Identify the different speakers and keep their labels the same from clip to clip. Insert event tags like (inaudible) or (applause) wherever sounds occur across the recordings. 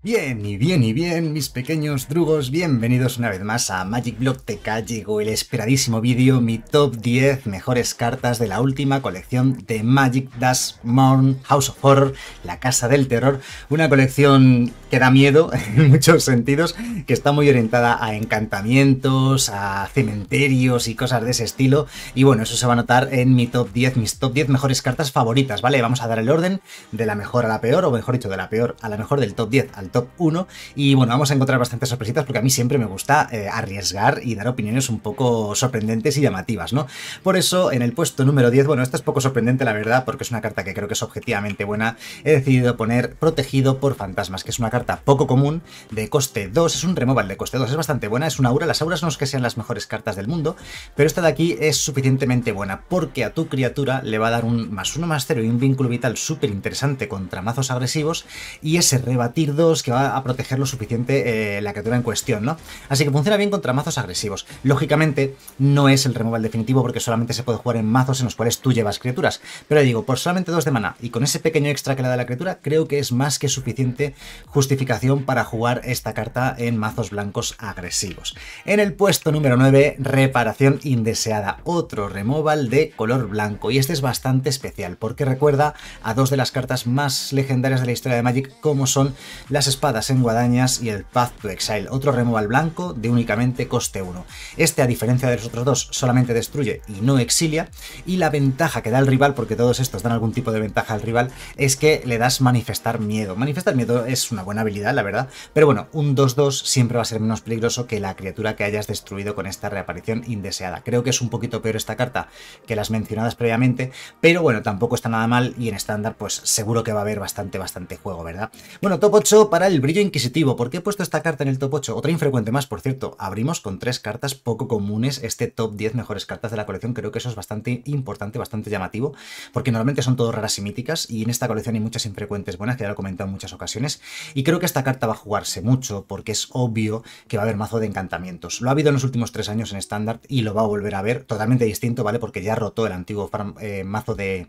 Speaker 1: Bien, y bien, y bien, mis pequeños drugos, bienvenidos una vez más a Magic Block TK. Llegó el esperadísimo vídeo, mi top 10 mejores cartas de la última colección de Magic Dash Morn House of Horror, la Casa del Terror. Una colección que da miedo (laughs) en muchos sentidos, que está muy orientada a encantamientos, a cementerios y cosas de ese estilo. Y bueno, eso se va a notar en mi top 10, mis top 10 mejores cartas favoritas, ¿vale? Vamos a dar el orden de la mejor a la peor, o mejor dicho, de la peor a la mejor del top 10 al 1. Y bueno, vamos a encontrar bastantes sorpresitas porque a mí siempre me gusta eh, arriesgar y dar opiniones un poco sorprendentes y llamativas, ¿no? Por eso, en el puesto número 10, bueno, esta es poco sorprendente, la verdad, porque es una carta que creo que es objetivamente buena. He decidido poner Protegido por Fantasmas, que es una carta poco común de coste 2. Es un removal de coste 2, es bastante buena, es una aura. Las auras no es que sean las mejores cartas del mundo, pero esta de aquí es suficientemente buena porque a tu criatura le va a dar un más 1 más 0 y un vínculo vital súper interesante contra mazos agresivos. Y ese rebatir 2 que va a proteger lo suficiente eh, la criatura en cuestión, ¿no? Así que funciona bien contra mazos agresivos. Lógicamente, no es el removal definitivo porque solamente se puede jugar en mazos en los cuales tú llevas criaturas. Pero digo, por solamente dos de mana y con ese pequeño extra que le da la criatura, creo que es más que suficiente justificación para jugar esta carta en mazos blancos agresivos. En el puesto número 9, reparación indeseada. Otro removal de color blanco. Y este es bastante especial porque recuerda a dos de las cartas más legendarias de la historia de Magic como son las espadas en guadañas y el Path to Exile, otro removal blanco de únicamente coste 1. Este, a diferencia de los otros dos, solamente destruye y no exilia, y la ventaja que da el rival, porque todos estos dan algún tipo de ventaja al rival, es que le das manifestar miedo. Manifestar miedo es una buena habilidad, la verdad, pero bueno, un 2-2 siempre va a ser menos peligroso que la criatura que hayas destruido con esta reaparición indeseada. Creo que es un poquito peor esta carta que las mencionadas previamente, pero bueno, tampoco está nada mal y en estándar pues seguro que va a haber bastante, bastante juego, ¿verdad? Bueno, top 8 para el brillo inquisitivo. ¿Por qué he puesto esta carta en el top 8? Otra infrecuente más, por cierto. Abrimos con tres cartas poco comunes este top 10 mejores cartas de la colección. Creo que eso es bastante importante, bastante llamativo, porque normalmente son todas raras y míticas, y en esta colección hay muchas infrecuentes buenas, que ya lo he comentado en muchas ocasiones. Y creo que esta carta va a jugarse mucho, porque es obvio que va a haber mazo de encantamientos. Lo ha habido en los últimos tres años en estándar y lo va a volver a ver totalmente distinto, ¿vale? Porque ya rotó el antiguo eh, mazo de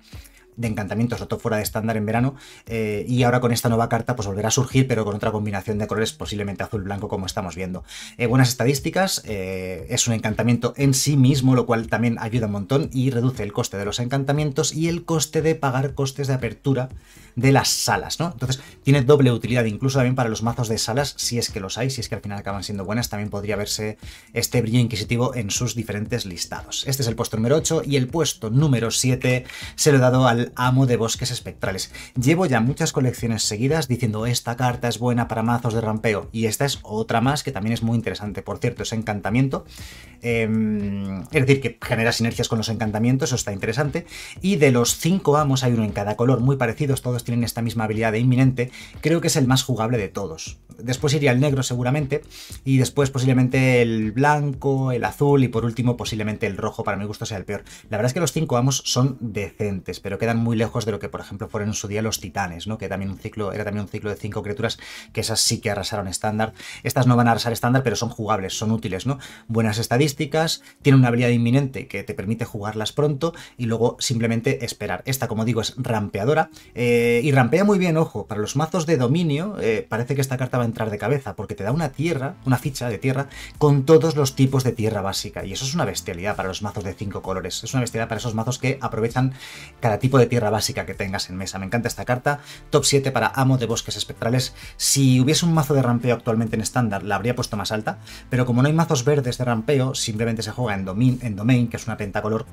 Speaker 1: de encantamientos roto fuera de estándar en verano eh, y ahora con esta nueva carta pues volverá a surgir pero con otra combinación de colores posiblemente azul-blanco como estamos viendo. Eh, buenas estadísticas, eh, es un encantamiento en sí mismo lo cual también ayuda un montón y reduce el coste de los encantamientos y el coste de pagar costes de apertura de las salas, ¿no? Entonces tiene doble utilidad incluso también para los mazos de salas si es que los hay, si es que al final acaban siendo buenas también podría verse este brillo inquisitivo en sus diferentes listados. Este es el puesto número 8 y el puesto número 7 se lo he dado al amo de bosques espectrales. Llevo ya muchas colecciones seguidas diciendo esta carta es buena para mazos de rampeo y esta es otra más que también es muy interesante, por cierto, es encantamiento. Em, es decir, que genera sinergias con los encantamientos, eso está interesante. Y de los cinco amos hay uno en cada color, muy parecidos, todos tienen esta misma habilidad de inminente. Creo que es el más jugable de todos. Después iría el negro seguramente y después posiblemente el blanco, el azul y por último posiblemente el rojo, para mi gusto sea el peor. La verdad es que los cinco amos son decentes, pero quedan muy lejos de lo que, por ejemplo, fueron en su día los titanes, ¿no? Que también un ciclo, era también un ciclo de cinco criaturas, que esas sí que arrasaron estándar. Estas no van a arrasar estándar, pero son jugables, son útiles, ¿no? Buenas estadísticas, tiene una habilidad inminente que te permite jugarlas pronto y luego simplemente esperar. Esta, como digo, es rampeadora eh, y rampea muy bien, ojo, para los mazos de dominio eh, parece que esta carta va a entrar de cabeza porque te da una tierra, una ficha de tierra con todos los tipos de tierra básica y eso es una bestialidad para los mazos de cinco colores, es una bestialidad para esos mazos que aprovechan cada tipo de tierra básica que tengas en mesa. Me encanta esta carta. Top 7 para Amo de Bosques Espectrales. Si hubiese un mazo de rampeo actualmente en estándar, la habría puesto más alta, pero como no hay mazos verdes de rampeo, simplemente se juega en, domin en Domain, que es una pentacolor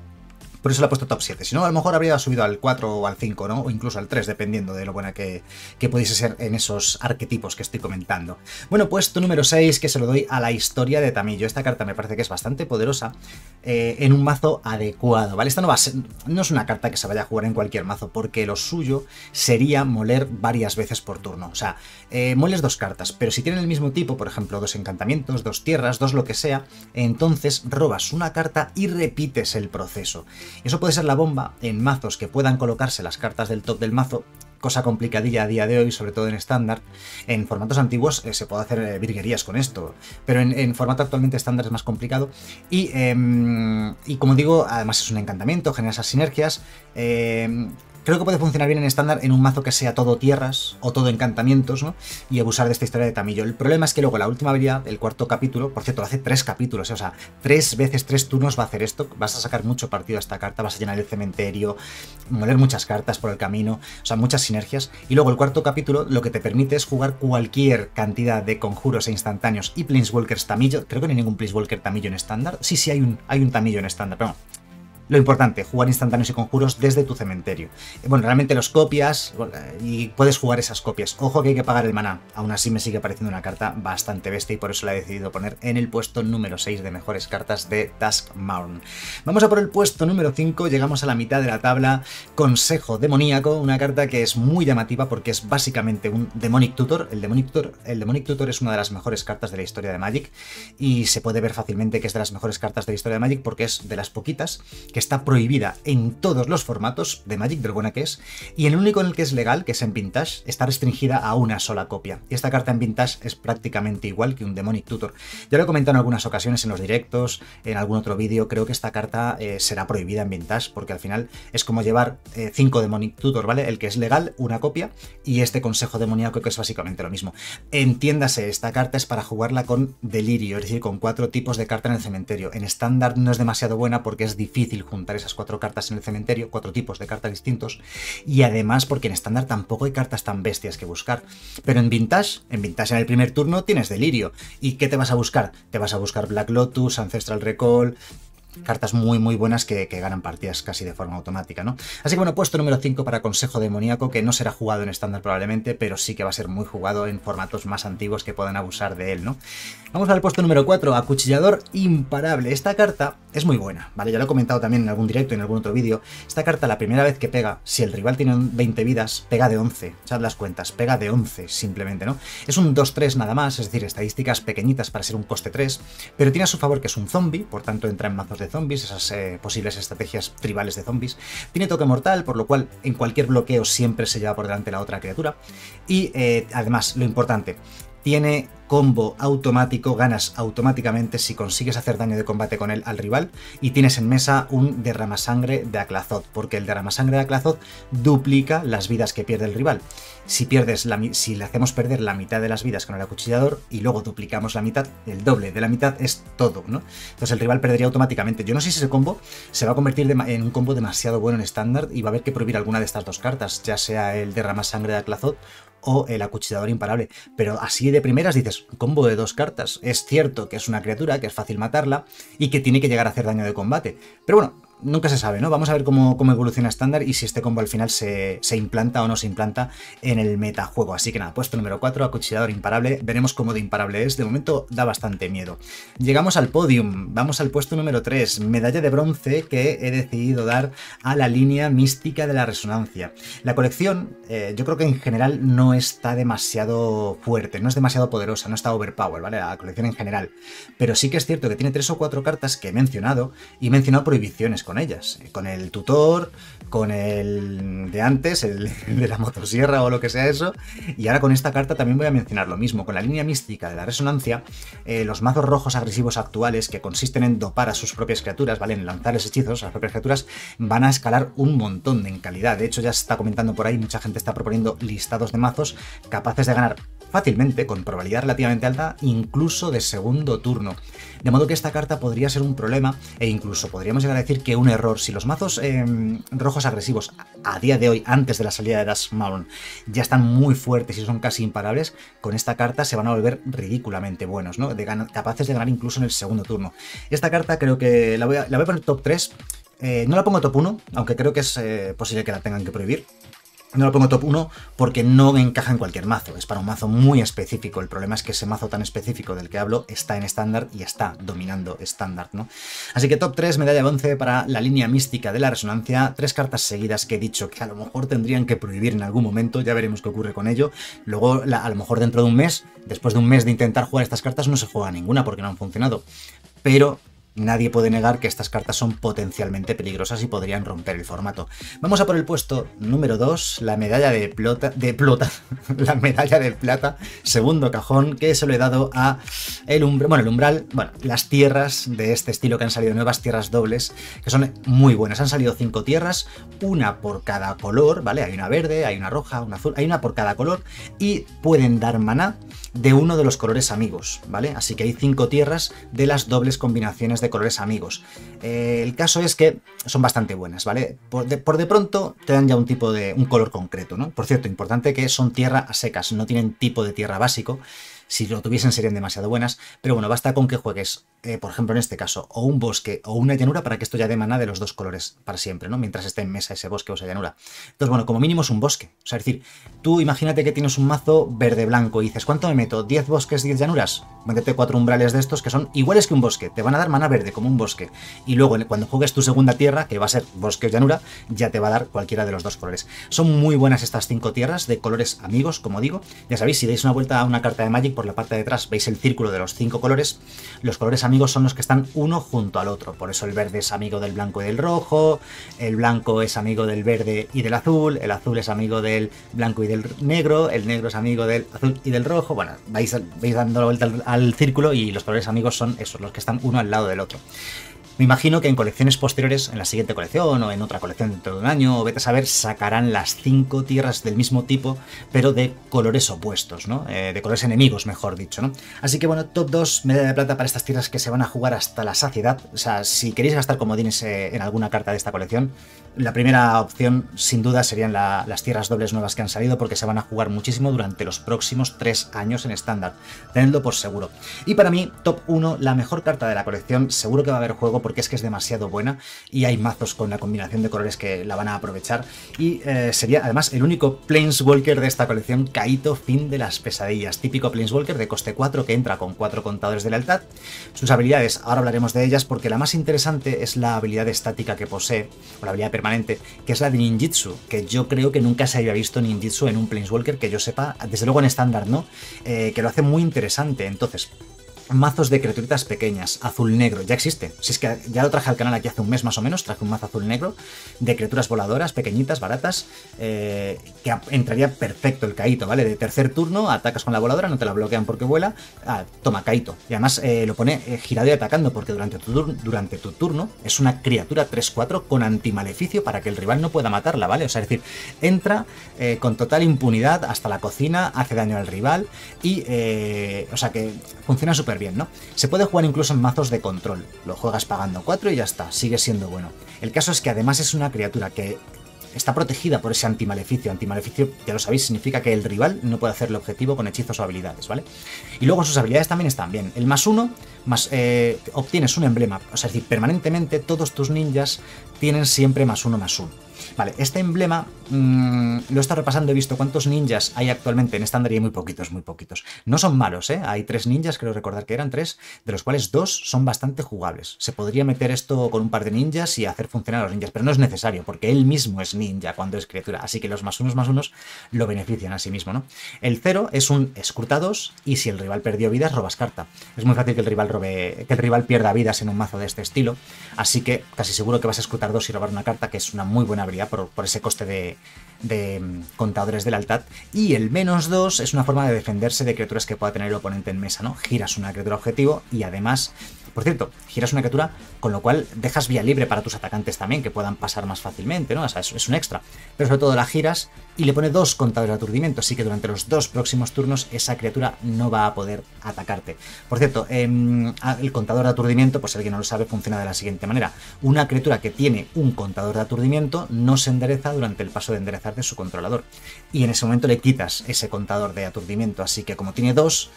Speaker 1: por eso la he puesto top 7. Si no, a lo mejor habría subido al 4 o al 5, ¿no? O incluso al 3, dependiendo de lo buena que, que pudiese ser en esos arquetipos que estoy comentando. Bueno, puesto número 6, que se lo doy a la historia de Tamillo. Esta carta me parece que es bastante poderosa eh, en un mazo adecuado, ¿vale? Esta no va no es una carta que se vaya a jugar en cualquier mazo, porque lo suyo sería moler varias veces por turno. O sea, eh, moles dos cartas, pero si tienen el mismo tipo, por ejemplo, dos encantamientos, dos tierras, dos lo que sea, entonces robas una carta y repites el proceso. Eso puede ser la bomba en mazos que puedan colocarse las cartas del top del mazo, cosa complicadilla a día de hoy, sobre todo en estándar. En formatos antiguos eh, se puede hacer eh, virguerías con esto, pero en, formato actualmente estándar es más complicado. Y, em, y, como digo, además es un encantamiento, genera esas sinergias. Em, Creo que puede funcionar bien en estándar en un mazo que sea todo tierras o todo encantamientos, ¿no? Y abusar de esta historia de Tamillo. El problema es que luego la última habilidad, el cuarto capítulo, por cierto, hace tres capítulos, eh, o sea, tres veces, tres turnos va a hacer esto, vas a sacar mucho partido a esta carta, vas a llenar el cementerio, moler muchas cartas por el camino, o sea, muchas sinergias. Y luego el cuarto capítulo lo que te permite es jugar cualquier cantidad de conjuros e instantáneos y Planeswalkers Tamillo. Creo que no hay ningún Planeswalker Tamillo en estándar. Sí, sí, hay un, hay un Tamillo en estándar, pero lo importante, jugar instantáneos y conjuros desde tu cementerio. Eh, bueno, realmente los copias y puedes jugar esas copias. Ojo que hay que pagar el maná. Aún así me sigue pareciendo una carta bastante bestia y por eso la he decidido poner en el puesto número 6 de mejores cartas de Task Vamos a por el puesto número 5, llegamos a la mitad de la tabla. Consejo Demoníaco, una carta que es muy llamativa porque es básicamente un Demonic Tutor. El Demonic Tutor, el Demonic Tutor es una de las mejores cartas de la historia de Magic y se puede ver fácilmente que es de las mejores cartas de la historia de Magic porque es de las poquitas que está prohibida en todos los formatos de Magic, del buena que es, y el único en el que es legal, que es en Vintage, está restringida a una sola copia. Y esta carta en Vintage es prácticamente igual que un Demonic Tutor. Ya lo he comentado en algunas ocasiones en los directos, en algún otro vídeo, creo que esta carta eh, será prohibida en Vintage, porque al final es como llevar 5 eh, Demonic Tutor, ¿vale? El que es legal, una copia, y este Consejo Demoníaco que es básicamente lo mismo. Entiéndase, esta carta es para jugarla con Delirio, es decir, con cuatro tipos de carta en el cementerio. En estándar no es demasiado buena porque es difícil juntar esas cuatro cartas en el cementerio, cuatro tipos de cartas distintos, y además porque en estándar tampoco hay cartas tan bestias que buscar. Pero en vintage, en vintage en el primer turno tienes delirio. ¿Y qué te vas a buscar? Te vas a buscar Black Lotus, Ancestral Recall, cartas muy muy buenas que, ganan partidas casi de forma automática, ¿no? Así que bueno, puesto número 5 para Consejo Demoníaco, que no será jugado en estándar probablemente, pero sí que va a ser muy jugado en formatos más antiguos que puedan abusar de él, ¿no? Vamos al puesto número 4, Acuchillador Imparable. Esta carta es muy buena, ¿vale? Ya lo he comentado también en algún directo y en algún otro vídeo. Esta carta la primera vez que pega, si el rival tiene 20 vidas, pega de 11, echad las cuentas, pega de 11 simplemente, ¿no? Es un 2-3 nada más, es decir, estadísticas pequeñitas para ser un coste 3, pero tiene a su favor que es un zombie, por tanto entra en mazos de zombies, esas eh, posibles estrategias tribales de zombies. Tiene toque mortal, por lo cual en cualquier bloqueo siempre se lleva por delante la otra criatura. Y eh, además, lo importante, tiene combo automático, ganas automáticamente si consigues hacer daño de combate con él al rival y tienes en mesa un derrama sangre de Aclazot, porque el derrama sangre de Aclazot duplica las vidas que pierde el rival. Si, pierdes la, si le hacemos perder la mitad de las vidas con el acuchillador y luego duplicamos la mitad, el doble de la mitad es todo, ¿no? Entonces el rival perdería automáticamente. Yo no sé si ese combo se va a convertir en un combo demasiado bueno en estándar y va a haber que prohibir alguna de estas dos cartas, ya sea el derrama sangre de Aclazot o el acuchillador imparable. Pero así de primeras dices, combo de dos cartas. Es cierto que es una criatura, que es fácil matarla y que tiene que llegar a hacer daño de combate. Pero bueno, nunca se sabe, ¿no? Vamos a ver cómo, cómo evoluciona estándar y si este combo al final se, implanta o no se implanta en el metajuego. Así que nada, puesto número 4, acuchillador imparable. Veremos cómo de imparable es. De momento da bastante miedo. Llegamos al podium, vamos al puesto número 3, medalla de bronce que he decidido dar a la línea mística de la resonancia. La colección, eh, yo creo que en general no está demasiado fuerte, no es demasiado poderosa, no está overpower, ¿vale? La colección en general. Pero sí que es cierto que tiene tres o cuatro cartas que he mencionado y he mencionado prohibiciones con ellas, eh, con el tutor, con el de antes, el (laughs) de la motosierra o lo que sea eso. Y ahora con esta carta también voy a mencionar lo mismo, con la línea mística de la resonancia, eh, los mazos rojos agresivos actuales que consisten en dopar a sus propias criaturas, ¿vale? En lanzarles hechizos a las propias criaturas, van a escalar un montón en calidad. De hecho, ya se está comentando por ahí, mucha gente está proponiendo listados de mazos capaces de ganar fácilmente, con probabilidad relativamente alta, incluso de segundo turno. De modo que esta carta podría ser un problema e incluso podríamos llegar a decir que un error. Si los mazos em, rojos agresivos a día de hoy, antes de la salida de Dash Mountain, ya están muy fuertes y son casi imparables, con esta carta se van a volver ridículamente buenos, ¿no? De capaces de ganar incluso en el segundo turno. Esta carta creo que la voy a, la voy poner top 3. Eh, no la pongo top 1, aunque creo que es eh, posible que la tengan que prohibir, no lo pongo top 1 porque no encaja en cualquier mazo, es para un mazo muy específico. El problema es que ese mazo tan específico del que hablo está en estándar y está dominando estándar, ¿no? Así que top 3, medalla 11 para la línea mística de la resonancia, tres cartas seguidas que he dicho que a lo mejor tendrían que prohibir en algún momento, ya veremos qué ocurre con ello. Luego, a lo mejor dentro de un mes, después de un mes de intentar jugar estas cartas, no se juega ninguna porque no han funcionado. Pero Nadie puede negar que estas cartas son potencialmente peligrosas y podrían romper el formato. Vamos a por el puesto número 2, la medalla de plata, (laughs) la medalla de plata, segundo cajón, que se lo he dado a el umbral, bueno, el umbral, bueno, las tierras de este estilo que han salido nuevas tierras dobles, que son muy buenas. Han salido cinco tierras, una por cada color, ¿vale? Hay una verde, hay una roja, una azul, hay una por cada color y pueden dar maná de uno de los colores amigos, ¿vale? Así que hay cinco tierras de las dobles combinaciones de colores amigos. Eh, el caso es que son bastante buenas, ¿vale? Por de, pronto te dan ya un tipo de. un color concreto, ¿no? Por cierto, importante que son tierra secas, no tienen tipo de tierra básico. Si lo tuviesen serían demasiado buenas, pero bueno, basta con que juegues eh, por ejemplo, en este caso, o un bosque o una llanura para que esto ya dé demana de los dos colores para siempre, ¿no? Mientras esté en mesa ese bosque o esa llanura. Entonces, bueno, como mínimo es un bosque. O sea, es decir, tú imagínate que tienes un mazo verde-blanco y dices, ¿cuánto me meto? ¿10 bosques, 10 llanuras? Métete cuatro umbrales de estos que son iguales que un bosque. Te van a dar mana verde, como un bosque. Y luego, cuando juegues tu segunda tierra, que va a ser bosque o llanura, ya te va a dar cualquiera de los dos colores. Son muy buenas estas cinco tierras de colores amigos, como digo. Ya sabéis, si dais una vuelta a una carta de Magic por la parte de atrás, veis el círculo de los cinco colores. Los colores amigos son los que están uno junto al otro. Por eso el verde es amigo del blanco y del rojo, el blanco es amigo del verde y del azul, el azul es amigo del blanco y del negro, el negro es amigo del azul y del rojo. Bueno, vais, dando la vuelta al, al círculo y los colores amigos son esos, los que están uno al lado del otro. Me imagino que en colecciones posteriores, en la siguiente colección o en otra colección dentro de un año, o vete a saber, sacarán las 5 tierras del mismo tipo, pero de colores opuestos, ¿no? Eh, de colores enemigos, mejor dicho, ¿no? Así que bueno, top 2, medalla de plata para estas tierras que se van a jugar hasta la saciedad. O sea, si queréis gastar comodines eh, en alguna carta de esta colección, la primera opción, sin duda, serían las tierras dobles nuevas que han salido, porque se van a jugar muchísimo durante los próximos 3 años en estándar. Tenedlo por seguro. Y para mí, top 1, la mejor carta de la colección, seguro que va a haber juego porque es que es demasiado buena y hay mazos con la combinación de colores que la van a aprovechar. Y eh, sería además el único Planeswalker de esta colección, Kaito, fin de las pesadillas. Típico Planeswalker de coste 4 que entra con 4 contadores de lealtad. Sus habilidades, ahora hablaremos de ellas porque la más interesante es la habilidad estática que posee, o la habilidad permanente, que es la de ninjitsu, que yo creo que nunca se había visto ninjitsu en un Planeswalker que yo sepa, desde luego en estándar no, eh, que lo hace muy interesante. Entonces, mazos de criaturitas pequeñas, azul-negro, ya existe. Si es que ya lo traje al canal aquí hace un mes más o menos, traje un mazo azul-negro de criaturas voladoras, pequeñitas, baratas, eh, que entraría perfecto el caíto ¿vale? De tercer turno, atacas con la voladora, no te la bloquean porque vuela, ah, toma caíto Y además eh, lo pone eh, girado y atacando porque durante tu, durante tu turno es una criatura 3-4 con antimaleficio para que el rival no pueda matarla, ¿vale? O sea, es decir, entra con total impunidad hasta la cocina, hace daño al rival y, o sea, que funciona súper bien, ¿no? Se puede jugar incluso en mazos de control. Lo juegas pagando 4 y ya está, sigue siendo bueno. El caso es que además es una criatura que está protegida por ese antimaleficio. Antimaleficio, ya lo sabéis, significa que el rival no puede hacerle objetivo con hechizos o habilidades, ¿vale? Y luego sus habilidades también están bien. El más uno, más eh, obtienes un emblema. O sea, es decir, permanentemente todos tus ninjas tienen siempre más uno más uno. Vale, este emblema mm, lo he estado repasando, he visto cuántos ninjas hay actualmente en esta y hay muy poquitos, muy poquitos. No son malos, ¿eh? Hay tres ninjas, creo recordar que eran tres, de los cuales dos son bastante jugables. Se podría meter esto con un par de ninjas y hacer funcionar a los ninjas, pero no es necesario, porque él mismo es ninja cuando es criatura, así que los más unos más unos lo benefician a sí mismo, ¿no? El cero es un escrutados y si el rival perdió vidas, robas carta. Es muy fácil que el rival robe, que el rival pierda vidas en un mazo de este estilo, así que casi seguro que vas a escrutar dos y robar una carta, que es una muy buena habilidad por, ese coste de, de mm, contadores altad y el menos 2 es una forma de defenderse de criaturas que pueda tener el oponente en mesa, ¿no? Giras una criatura objetivo y además por cierto, giras una criatura, con lo cual dejas vía libre para tus atacantes también, que puedan pasar más fácilmente, ¿no? O sea, es, un extra. Pero sobre todo la giras y le pone dos contadores de aturdimiento, así que durante los dos próximos turnos esa criatura no va a poder atacarte. Por cierto, em, el contador de aturdimiento, pues si alguien no lo sabe, funciona de la siguiente manera. Una criatura que tiene un contador de aturdimiento no se endereza durante el paso de enderezar de su controlador. Y en ese momento le quitas ese contador de aturdimiento, así que como tiene dos,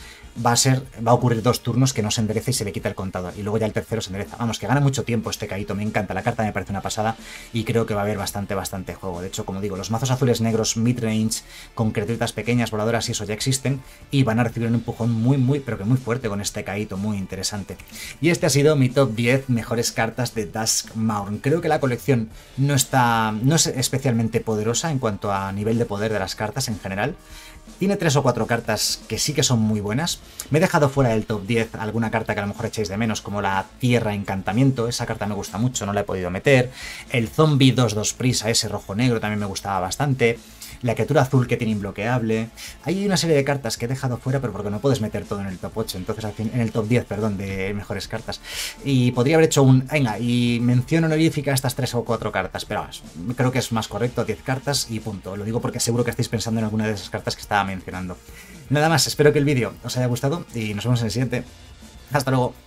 Speaker 1: va a ser, va a ocurrir dos turnos que no se endereza y se le quita el contador. Y luego ya el tercero se endereza. Vamos, que gana mucho tiempo este Caíto. me encanta. La carta me parece una pasada y creo que va a haber bastante, bastante juego. De hecho, como digo, los mazos azules negros, midrange, con cretitas pequeñas, voladoras y eso ya existen y van a recibir un empujón muy, muy, pero que muy fuerte con este Caíto, muy interesante. Y este ha sido mi top 10 mejores cartas de Dusk Maurn. Creo que la colección no está, no es especialmente poderosa en cuanto a nivel de poder de las cartas en general. Tiene tres o cuatro cartas que sí que son muy buenas. Me he dejado fuera del top 10 alguna carta que a lo mejor echáis de menos, como la Tierra Encantamiento. Esa carta me gusta mucho, no la he podido meter. El Zombie 2-2 Prisa, ese rojo-negro, también me gustaba bastante la criatura azul que tiene imbloqueable. Hay una serie de cartas que he dejado fuera, pero porque no puedes meter todo en el top 8, entonces en el top 10, perdón, de mejores cartas. Y podría haber hecho un, venga, y menciono honorífica estas 3 o 4 cartas, pero creo que es más correcto, 10 cartas y punto. Lo digo porque seguro que estáis pensando en alguna de esas cartas que estaba mencionando. Nada más, espero que el vídeo os haya gustado y nos vemos en el siguiente. Hasta luego.